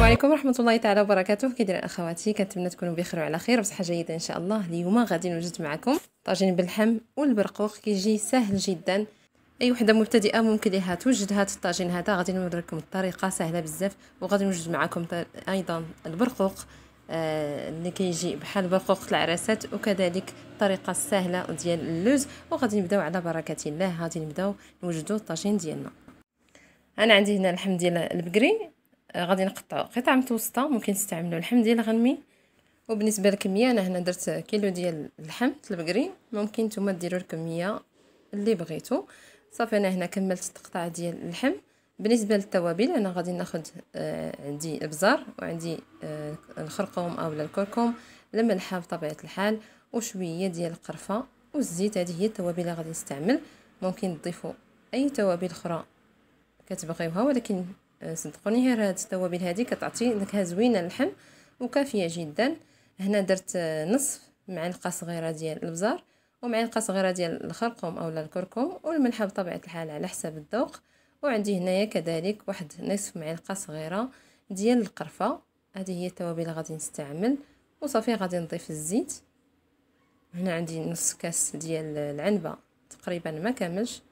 السلام عليكم ورحمه الله تعالى وبركاته كي دايرين اخواتي كنتمنى تكونوا بخير وعلى خير وبصحه جيده ان شاء الله اليوم غادي نوجد معكم طاجين باللحم والبرقوق كيجي سهل جدا اي وحده مبتدئه ممكن ليها توجد هذا الطاجين هذا غادي نوريكم الطريقه سهله بزاف وغادي نوجد معكم ايضا البرقوق آه، اللي كيجي بحال برقوق العراسات وكذلك الطريقه السهله ديال اللوز وغادي نبداو على بركه الله غادي نبداو نوجدوا الطاجين ديالنا انا عندي هنا اللحم ديال البقري غادي نقطعو قطع متوسطه ممكن تستعملوا اللحم ديال الغنمي وبالنسبه للكميه انا هنا درت كيلو ديال اللحم البقري ممكن نتوما ديروا الكميه اللي بغيتو صافي انا هنا كملت التقطاع ديال اللحم بالنسبه للتوابل انا غادي ناخذ آه عندي ابزار وعندي آه الخرقوم اولا الكركم الملحه بطبيعه الحال وشويه ديال القرفه والزيت هذه هي التوابل اللي غادي نستعمل ممكن تضيفوا اي توابل اخرى كتبغيوها ولكن صدقوني غير هاد التوابل هادي كتعطي نكهه زوينه للحم وكافيه جدا هنا درت نصف معلقه صغيره ديال البزار ومعلقه صغيره ديال الخرقوم اولا الكركم والملحه بطبيعه الحال على حسب الذوق وعندي هنايا كذلك واحد نصف معلقه صغيره ديال القرفه هذه هي التوابل اللي غادي نستعمل وصافي غادي نضيف الزيت هنا عندي نص كاس ديال العنبه تقريبا ما كاملش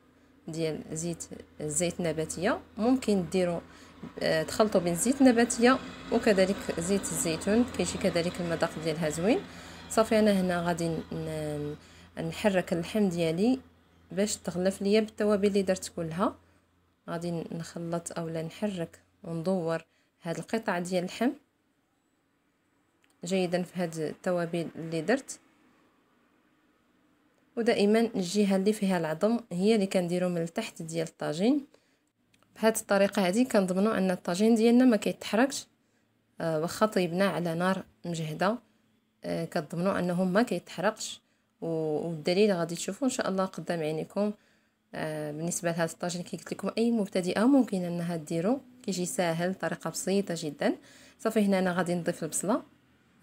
ديال زيت الزيت النباتيه ممكن ديروا آه تخلطوا بين زيت نباتيه وكذلك زيت الزيتون كيجي كذلك المذاق ديالها زوين صافي انا هنا غادي نحرك اللحم ديالي باش تغلف ليا بالتوابل اللي درت كلها غادي نخلط اولا نحرك وندور هاد القطع ديال اللحم جيدا في هاد التوابل اللي درت ودائما الجهه اللي فيها العظم هي اللي كنديرو من التحت ديال الطاجين بهاد الطريقه هذه كنضمنو ان الطاجين ديالنا ما كيتحركش آه، واخا طيبناه على نار مجهده آه، كتضمنوا انه ما كيتحرقش والدليل غادي تشوفوا ان شاء الله قدام عينيكم آه، بالنسبه لهذا الطاجين كي قلت لكم اي مبتدئه ممكن انها ديرو كيجي ساهل طريقه بسيطه جدا صافي هنا انا غادي نضيف البصله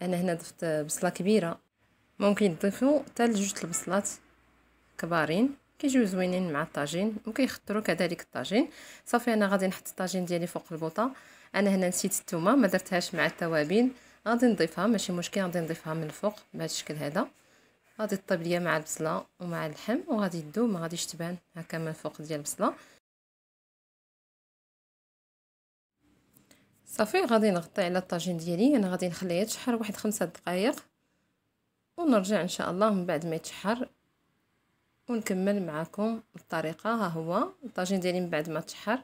انا هنا ضفت بصله كبيره ممكن تضيفوا حتى لجوج البصلات كبارين كيجيو زوينين مع الطاجين وكيخطروا كذلك الطاجين صافي انا غادي نحط الطاجين ديالي فوق البوطه انا هنا نسيت الثومه ما درتهاش مع التوابل غادي نضيفها ماشي مشكل غادي نضيفها من الفوق بهذا الشكل هذا غادي طيب ليا مع البصله ومع اللحم وغادي تذوب ما غاديش تبان هكا من الفوق ديال البصله صافي غادي نغطي على الطاجين ديالي انا غادي نخليه يتشحر واحد خمسة دقائق ونرجع ان شاء الله من بعد ما يتشحر ونكمل معكم الطريقه ها هو الطاجين ديالي من بعد ما تشحر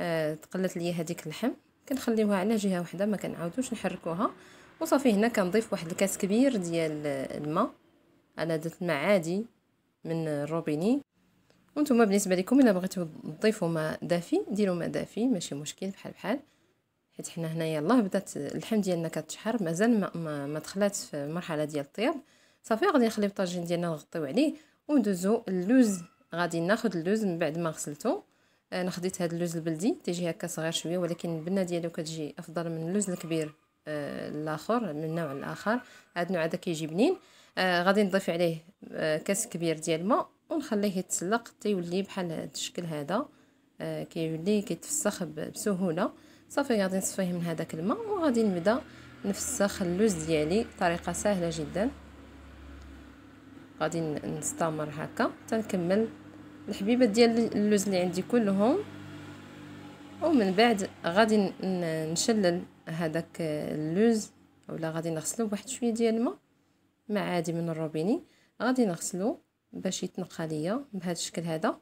آه تقلت ليا هذيك اللحم كنخليوها على جهه وحده ما كنعاودوش نحركوها وصافي هنا كنضيف واحد الكاس كبير ديال الماء انا درت الماء عادي من الروبيني وانتم بالنسبه لكم الا بغيتو تضيفوا ماء دافي ديروا ماء دافي ماشي مشكل بحال بحال حيت حنا هنايا الله بدات اللحم ديالنا كتشحر مازال ما, ما, ما دخلات في المرحله ديال الطياب صافي غادي نخليو الطاجين ديالنا نغطيو عليه وندوزو اللوز غادي ناخذ اللوز من بعد ما غسلته آه، انا خديت هذا اللوز البلدي تيجي هكا صغير شويه ولكن البنه ديالو كتجي افضل من اللوز الكبير آه الاخر من النوع الاخر هذا النوع هذا كيجي بنين آه غادي نضيف عليه آه كاس كبير ديال الماء ونخليه يتسلق تيولي بحال هذا الشكل هذا آه كيولي كيتفسخ بسهوله صافي غادي نصفيه من هذاك الماء وغادي نبدا نفسخ اللوز ديالي بطريقه سهله جدا غادي نستمر هكا تنكمل الحبيبات ديال اللوز اللي عندي كلهم ومن بعد غادي نشلل هذاك اللوز اولا غادي نغسلو بواحد شويه ديال الماء ما عادي من الروبيني غادي نغسلو باش يتنقى ليا بهذا الشكل هذا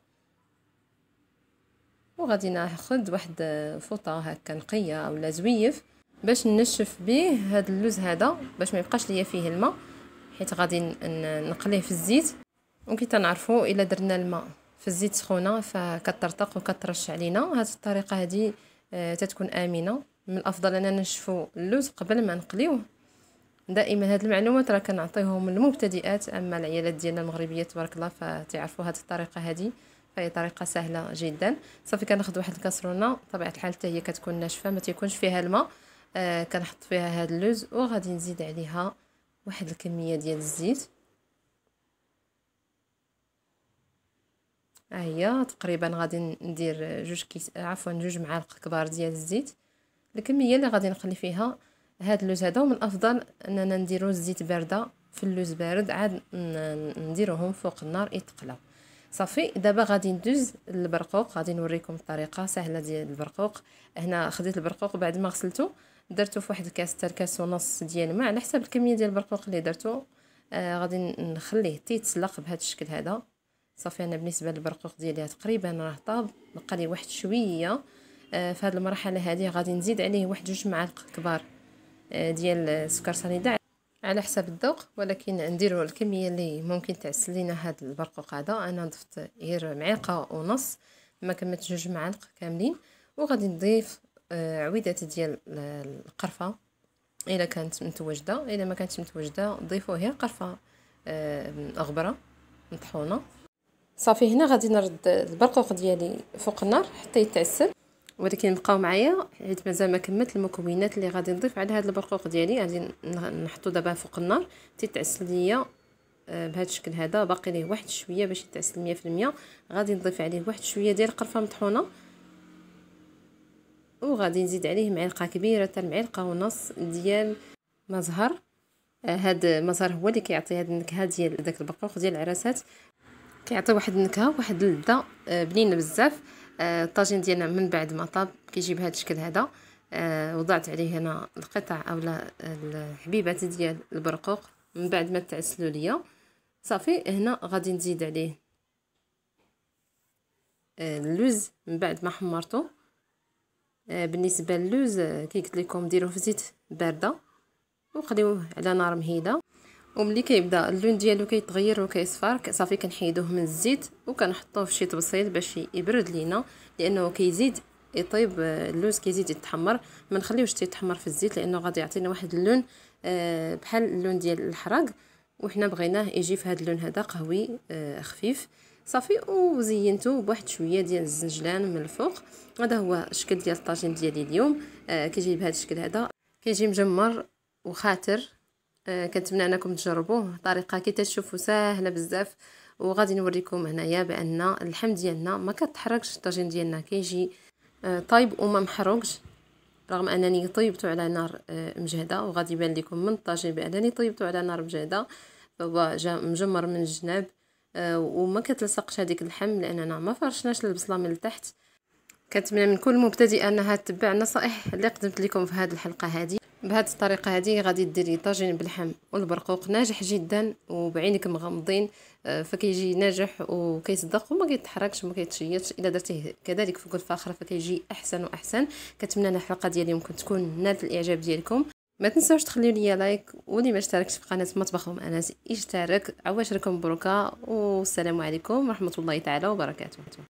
وغادي ناخذ واحد فوطه هكا نقيه اولا زويف باش نشف به هذا اللوز هذا باش ما يبقاش ليا فيه الماء حيت غادي نقليه في الزيت وكي تنعرفوا الا درنا الماء في الزيت سخونه فكترطق وكترش علينا هذه الطريقه هذه آه، تتكون امنه من الافضل اننا نشفو اللوز قبل ما نقليوه دائما هاد المعلومات راه كنعطيهم للمبتدئات اما العيالات ديالنا المغربيه تبارك الله فتعرفوا هاد الطريقه هذه فهي طريقه سهله جدا صافي كناخذ واحد الكاسرونه طبيعه الحال حتى هي كتكون ناشفه ما تيكونش فيها الماء آه كنحط فيها هاد اللوز وغادي نزيد عليها واحد الكميه ديال الزيت ها تقريبا غادي ندير جوج كيس عفوا جوج معالق كبار ديال الزيت الكميه اللي غادي نخلي فيها هاد اللوز هذا ومن الافضل اننا نديرو الزيت بارده في اللوز بارد عاد نديروهم فوق النار يتقلى صافي دابا غادي ندوز البرقوق غادي نوريكم الطريقه سهله ديال البرقوق هنا خديت البرقوق بعد ما غسلته درته في واحد الكاس تاع الكاس ونص ديال الماء على حساب الكميه ديال البرقوق اللي درته آه غادي نخليه حتى يتسلق بهذا الشكل هذا صافي انا بالنسبه للبرقوق ديالي تقريبا راه طاب بقى لي واحد شويه آه في هذه المرحله هذه غادي نزيد عليه واحد جوج معالق كبار آه ديال سكر سنيده على حسب الذوق ولكن نديروا الكميه اللي ممكن تعسل لينا هذا البرقوق هذا انا ضفت غير معلقه ونص ما كملت جوج معالق كاملين وغادي نضيف عويدات ديال القرفه الا كانت متوجده الا ما كانتش متوجده ضيفوا هي قرفه آه، غبره مطحونه صافي هنا غادي نرد البرقوق ديالي فوق النار حتى يتعسل ولكن بقاو معايا حيت مازال ما كملت المكونات اللي غادي نضيف على هذا البرقوق ديالي غادي نحطو دابا فوق النار تيتعسل ليا آه، بهذا الشكل هذا باقي ليه واحد شويه باش يتعسل 100% غادي نضيف عليه واحد شويه ديال القرفه مطحونه وغادي نزيد عليه معلقه كبيره حتى معلقه ونص ديال مزهر آه، هاد المزهر هو اللي كيعطي هذه النكهه ديال داك البقوق ديال العراسات كيعطي واحد النكهه واحد اللذه آه، بنينه بزاف آه، الطاجين ديالنا من بعد ما طاب كيجي بهذا الشكل هذا وضعت عليه هنا القطع اولا الحبيبات ديال البرقوق من بعد ما تعسلوا ليا صافي هنا غادي نزيد عليه اللوز من بعد ما حمرته آه، بالنسبه للوز آه، كي قلت لكم ديروه في زيت بارده وخليوه على نار مهيده وملي كيبدا اللون ديالو كيتغير وكيصفر صافي كنحيدوه من الزيت وكنحطوه في شي طبسيل باش يبرد لينا لانه كيزيد يطيب آه، اللوز كيزيد يتحمر ما نخليوش تيتحمر في الزيت لانه غادي يعطينا واحد اللون بحال اللون ديال الحراق وحنا بغيناه يجي في هذا اللون هذا قهوي خفيف صافي وزينته بواحد شويه ديال الزنجلان من الفوق هذا هو الشكل ديال الطاجين ديالي اليوم آه كيجي بهذا الشكل هذا كيجي مجمر وخاتر آه كنتمنى انكم تجربوه طريقه كي تشوفوا ساهله بزاف وغادي نوريكم هنايا بان اللحم ديالنا ما كتحركش الطاجين ديالنا كيجي آه طايب وما محروقش رغم انني طيبته على نار آه، مجهده وغادي يبان لكم من الطاجين بانني طيبته على نار مجهده فهو جا مجمر من الجناب وما كتلصقش هذيك اللحم لاننا ما فرشناش البصله من التحت كنتمنى من كل مبتدئ انها تتبع النصائح اللي قدمت لكم في هذه الحلقه هذه بهذه الطريقه هذه غادي ديري طاجين باللحم والبرقوق ناجح جدا وبعينك مغمضين آه، فكيجي ناجح وكيصدق وما كيتحركش وما كيتشيطش الا درتيه كذلك فوق الفاخره فكيجي احسن واحسن كنتمنى الحلقه ديال اليوم تكون نالت الاعجاب ديالكم ما تنساوش تخليو ليا لايك واللي ما اشتركش في قناه مطبخ ام انس اشترك عواشركم بروكه والسلام عليكم ورحمه الله تعالى وبركاته